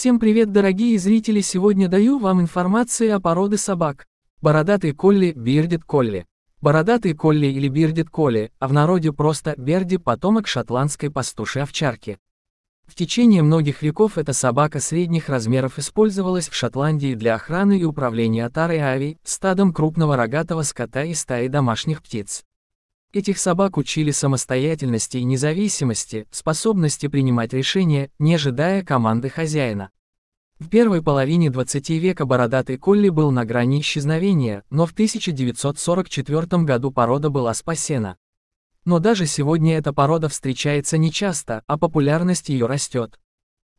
Всем привет дорогие зрители сегодня даю вам информацию о породе собак. Бородатый колли, бирдит колли. Бородатый колли или бирдит колли, а в народе просто берди потомок шотландской пастуши-овчарки. В течение многих веков эта собака средних размеров использовалась в Шотландии для охраны и управления отарой ави, стадом крупного рогатого скота и стаи домашних птиц. Этих собак учили самостоятельности и независимости, способности принимать решения, не ожидая команды хозяина. В первой половине 20 века бородатый колли был на грани исчезновения, но в 1944 году порода была спасена. Но даже сегодня эта порода встречается нечасто, а популярность ее растет.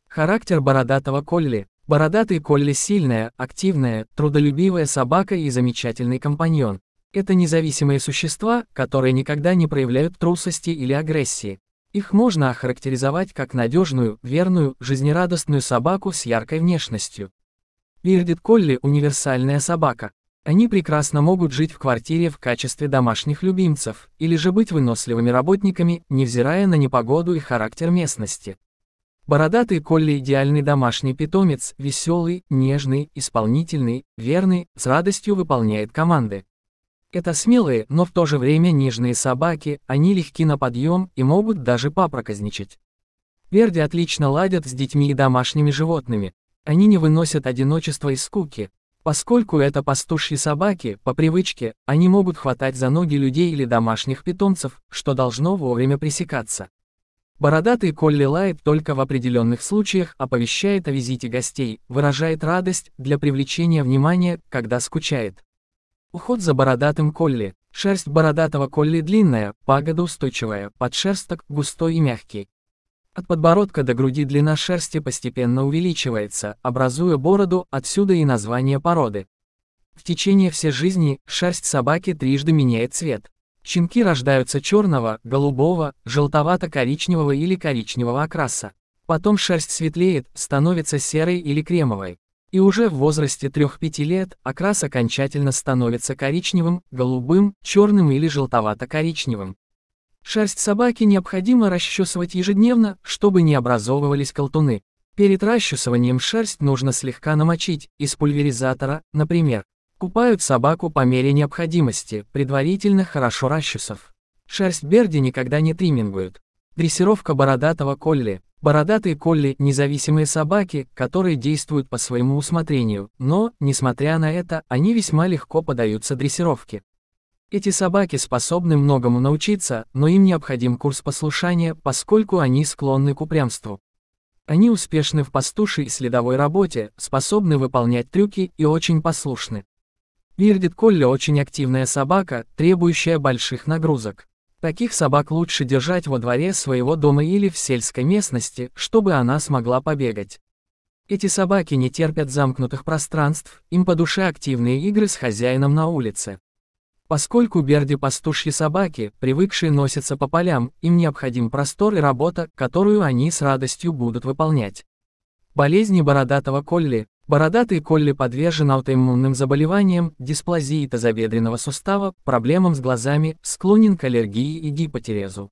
Характер бородатого колли. Бородатый колли сильная, активная, трудолюбивая собака и замечательный компаньон. Это независимые существа, которые никогда не проявляют трусости или агрессии. Их можно охарактеризовать как надежную, верную, жизнерадостную собаку с яркой внешностью. Бирдит Колли – универсальная собака. Они прекрасно могут жить в квартире в качестве домашних любимцев, или же быть выносливыми работниками, невзирая на непогоду и характер местности. Бородатый Колли – идеальный домашний питомец, веселый, нежный, исполнительный, верный, с радостью выполняет команды. Это смелые, но в то же время нежные собаки, они легки на подъем и могут даже папроказничать. Верди отлично ладят с детьми и домашними животными. Они не выносят одиночества и скуки. Поскольку это пастушьи собаки, по привычке, они могут хватать за ноги людей или домашних питомцев, что должно вовремя пресекаться. Бородатый Колли лает только в определенных случаях, оповещает о визите гостей, выражает радость для привлечения внимания, когда скучает. Уход за бородатым колли. Шерсть бородатого колли длинная, пагодоустойчивая, подшерсток густой и мягкий. От подбородка до груди длина шерсти постепенно увеличивается, образуя бороду, отсюда и название породы. В течение всей жизни шерсть собаки трижды меняет цвет. Щенки рождаются черного, голубого, желтовато-коричневого или коричневого окраса. Потом шерсть светлеет, становится серой или кремовой и уже в возрасте 3-5 лет окрас окончательно становится коричневым, голубым, черным или желтовато-коричневым. Шерсть собаки необходимо расчесывать ежедневно, чтобы не образовывались колтуны. Перед расчесыванием шерсть нужно слегка намочить, из пульверизатора, например. Купают собаку по мере необходимости, предварительно хорошо расчесав. Шерсть берди никогда не триммингуют. Дрессировка бородатого колли, Бородатые колли – независимые собаки, которые действуют по своему усмотрению, но, несмотря на это, они весьма легко подаются дрессировке. Эти собаки способны многому научиться, но им необходим курс послушания, поскольку они склонны к упрямству. Они успешны в пастушей и следовой работе, способны выполнять трюки и очень послушны. Вирдит Колли очень активная собака, требующая больших нагрузок. Таких собак лучше держать во дворе своего дома или в сельской местности, чтобы она смогла побегать. Эти собаки не терпят замкнутых пространств, им по душе активные игры с хозяином на улице. Поскольку берди пастушьи собаки, привыкшие носятся по полям, им необходим простор и работа, которую они с радостью будут выполнять. Болезни бородатого колли, Бородатый Колли подвержен аутоиммунным заболеваниям, дисплазии тазобедренного сустава, проблемам с глазами, склонен к аллергии и гипотерезу.